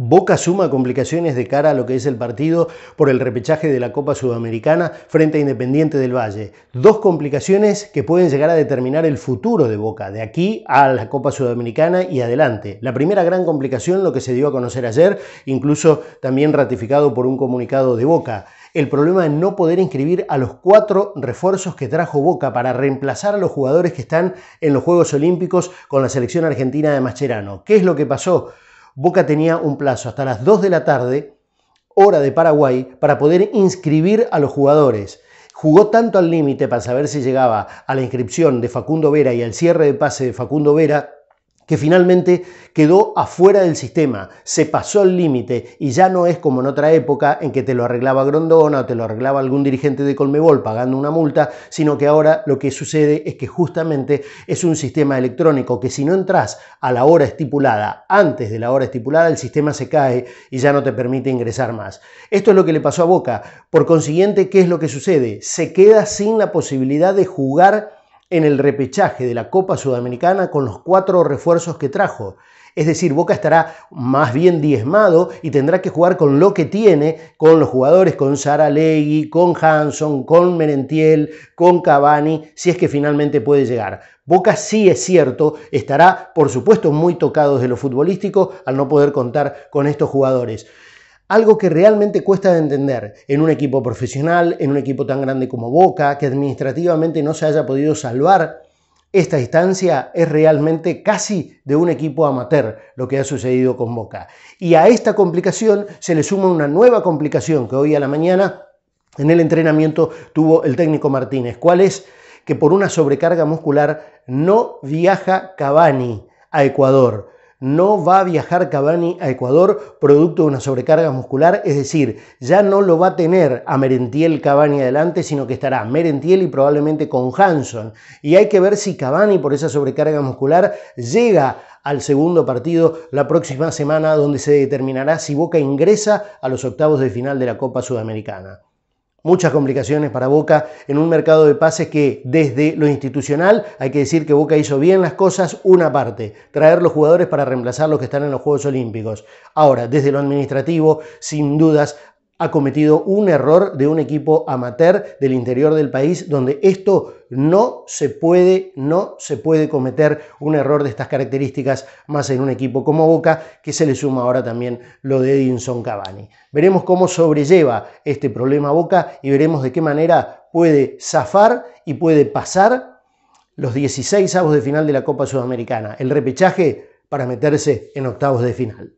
Boca suma complicaciones de cara a lo que es el partido por el repechaje de la Copa Sudamericana frente a Independiente del Valle. Dos complicaciones que pueden llegar a determinar el futuro de Boca, de aquí a la Copa Sudamericana y adelante. La primera gran complicación, lo que se dio a conocer ayer, incluso también ratificado por un comunicado de Boca el problema de no poder inscribir a los cuatro refuerzos que trajo Boca para reemplazar a los jugadores que están en los Juegos Olímpicos con la selección argentina de Mascherano. ¿Qué es lo que pasó? Boca tenía un plazo hasta las 2 de la tarde, hora de Paraguay, para poder inscribir a los jugadores. Jugó tanto al límite para saber si llegaba a la inscripción de Facundo Vera y al cierre de pase de Facundo Vera que finalmente quedó afuera del sistema, se pasó el límite y ya no es como en otra época en que te lo arreglaba Grondona o te lo arreglaba algún dirigente de Colmebol pagando una multa, sino que ahora lo que sucede es que justamente es un sistema electrónico que si no entras a la hora estipulada, antes de la hora estipulada, el sistema se cae y ya no te permite ingresar más. Esto es lo que le pasó a Boca. Por consiguiente, ¿qué es lo que sucede? Se queda sin la posibilidad de jugar en el repechaje de la Copa Sudamericana con los cuatro refuerzos que trajo. Es decir, Boca estará más bien diezmado y tendrá que jugar con lo que tiene, con los jugadores, con Sara Legui, con Hanson, con Merentiel, con Cavani, si es que finalmente puede llegar. Boca sí es cierto, estará por supuesto muy tocado de lo futbolístico al no poder contar con estos jugadores algo que realmente cuesta de entender en un equipo profesional, en un equipo tan grande como Boca, que administrativamente no se haya podido salvar. Esta distancia, es realmente casi de un equipo amateur lo que ha sucedido con Boca. Y a esta complicación se le suma una nueva complicación que hoy a la mañana en el entrenamiento tuvo el técnico Martínez. ¿Cuál es? Que por una sobrecarga muscular no viaja Cavani a Ecuador. No va a viajar Cavani a Ecuador producto de una sobrecarga muscular, es decir, ya no lo va a tener a Merentiel Cavani adelante, sino que estará Merentiel y probablemente con Hanson. Y hay que ver si Cavani por esa sobrecarga muscular llega al segundo partido la próxima semana donde se determinará si Boca ingresa a los octavos de final de la Copa Sudamericana muchas complicaciones para Boca en un mercado de pases que desde lo institucional hay que decir que Boca hizo bien las cosas una parte, traer los jugadores para reemplazar los que están en los Juegos Olímpicos. Ahora, desde lo administrativo, sin dudas, ha cometido un error de un equipo amateur del interior del país donde esto no se puede, no se puede cometer un error de estas características más en un equipo como Boca, que se le suma ahora también lo de Edinson Cavani. Veremos cómo sobrelleva este problema Boca y veremos de qué manera puede zafar y puede pasar los 16 avos de final de la Copa Sudamericana, el repechaje para meterse en octavos de final.